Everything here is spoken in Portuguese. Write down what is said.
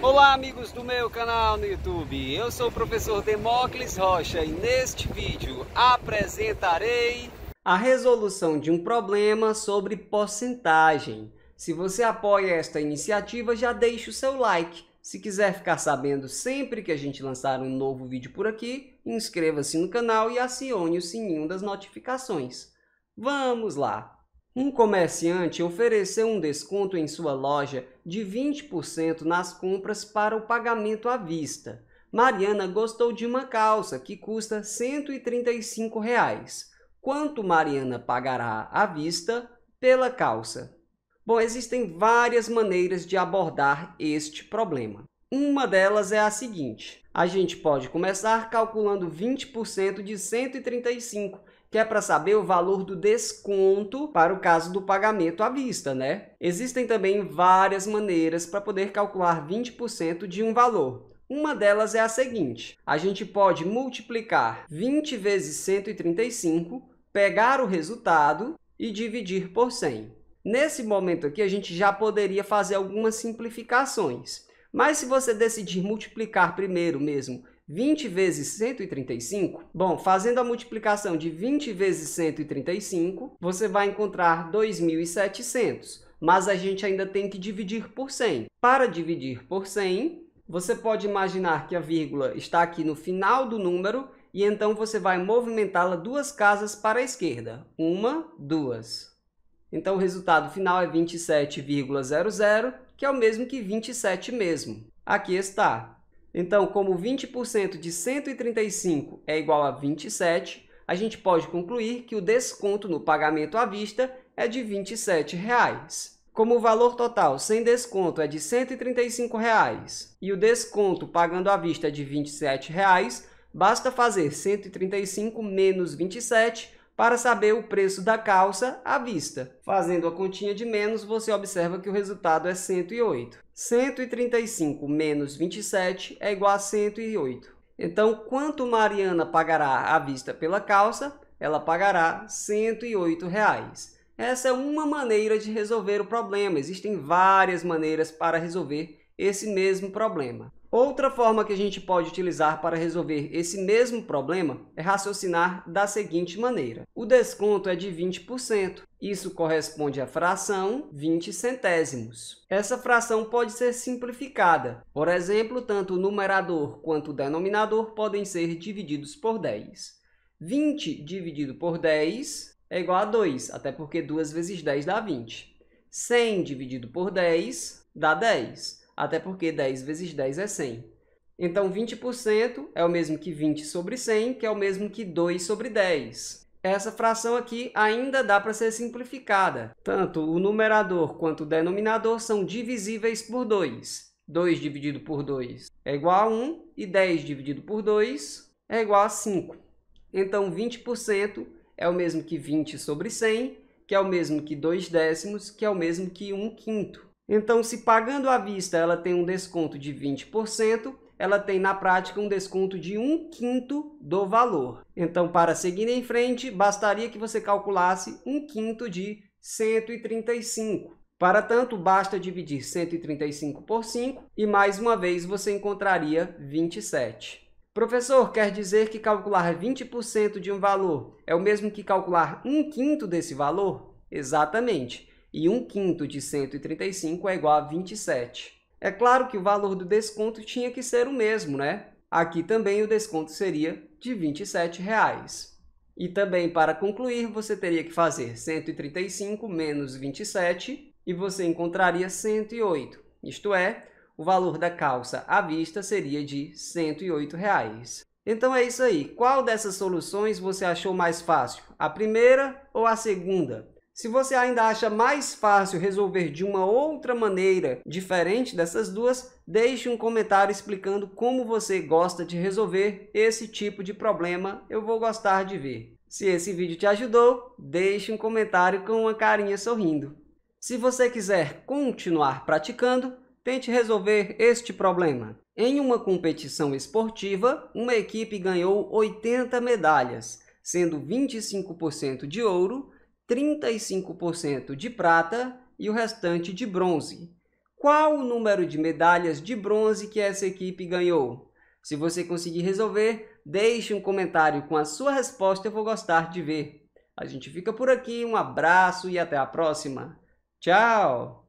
Olá amigos do meu canal no YouTube, eu sou o professor Demócles Rocha e neste vídeo apresentarei a resolução de um problema sobre porcentagem. Se você apoia esta iniciativa, já deixe o seu like. Se quiser ficar sabendo sempre que a gente lançar um novo vídeo por aqui, inscreva-se no canal e acione o sininho das notificações. Vamos lá! Um comerciante ofereceu um desconto em sua loja de 20% nas compras para o pagamento à vista. Mariana gostou de uma calça que custa R$ 135. Reais. Quanto Mariana pagará à vista pela calça? Bom, existem várias maneiras de abordar este problema. Uma delas é a seguinte: a gente pode começar calculando 20% de 135, que é para saber o valor do desconto para o caso do pagamento à vista, né? Existem também várias maneiras para poder calcular 20% de um valor. Uma delas é a seguinte, a gente pode multiplicar 20 vezes 135, pegar o resultado e dividir por 100. Nesse momento aqui, a gente já poderia fazer algumas simplificações. Mas se você decidir multiplicar primeiro mesmo 20 vezes 135? Bom, fazendo a multiplicação de 20 vezes 135, você vai encontrar 2.700, mas a gente ainda tem que dividir por 100. Para dividir por 100, você pode imaginar que a vírgula está aqui no final do número e então você vai movimentá-la duas casas para a esquerda. Uma, duas. Então o resultado final é 27,00, que é o mesmo que 27 mesmo. Aqui está. Então, como 20% de 135 é igual a 27, a gente pode concluir que o desconto no pagamento à vista é de R$ 27,00. Como o valor total sem desconto é de R$ 135,00 e o desconto pagando à vista é de R$ 27,00, basta fazer 135 menos 27 para saber o preço da calça à vista. Fazendo a continha de menos, você observa que o resultado é 108. 135 menos 27 é igual a 108. Então, quanto Mariana pagará à vista pela calça? Ela pagará 108. Reais. Essa é uma maneira de resolver o problema. Existem várias maneiras para resolver esse mesmo problema. Outra forma que a gente pode utilizar para resolver esse mesmo problema é raciocinar da seguinte maneira. O desconto é de 20%. Isso corresponde à fração 20 centésimos. Essa fração pode ser simplificada. Por exemplo, tanto o numerador quanto o denominador podem ser divididos por 10. 20 dividido por 10 é igual a 2, até porque 2 vezes 10 dá 20. 100 dividido por 10 dá 10 até porque 10 vezes 10 é 100. Então, 20% é o mesmo que 20 sobre 100, que é o mesmo que 2 sobre 10. Essa fração aqui ainda dá para ser simplificada. Tanto o numerador quanto o denominador são divisíveis por 2. 2 dividido por 2 é igual a 1 e 10 dividido por 2 é igual a 5. Então, 20% é o mesmo que 20 sobre 100, que é o mesmo que 2 décimos, que é o mesmo que 1 quinto. Então, se pagando à vista ela tem um desconto de 20%, ela tem na prática um desconto de um quinto do valor. Então, para seguir em frente, bastaria que você calculasse um quinto de 135. Para tanto, basta dividir 135 por 5 e mais uma vez você encontraria 27. Professor, quer dizer que calcular 20% de um valor é o mesmo que calcular um quinto desse valor? Exatamente e 1 quinto de 135 é igual a 27. É claro que o valor do desconto tinha que ser o mesmo, né? Aqui também o desconto seria de R$ 27. Reais. E também, para concluir, você teria que fazer 135 menos 27 e você encontraria 108. Isto é, o valor da calça à vista seria de R$ 108. Reais. Então é isso aí. Qual dessas soluções você achou mais fácil? A primeira ou a segunda? Se você ainda acha mais fácil resolver de uma outra maneira diferente dessas duas, deixe um comentário explicando como você gosta de resolver esse tipo de problema. Eu vou gostar de ver. Se esse vídeo te ajudou, deixe um comentário com uma carinha sorrindo. Se você quiser continuar praticando, tente resolver este problema. Em uma competição esportiva, uma equipe ganhou 80 medalhas, sendo 25% de ouro 35% de prata e o restante de bronze. Qual o número de medalhas de bronze que essa equipe ganhou? Se você conseguir resolver, deixe um comentário com a sua resposta, eu vou gostar de ver. A gente fica por aqui, um abraço e até a próxima. Tchau!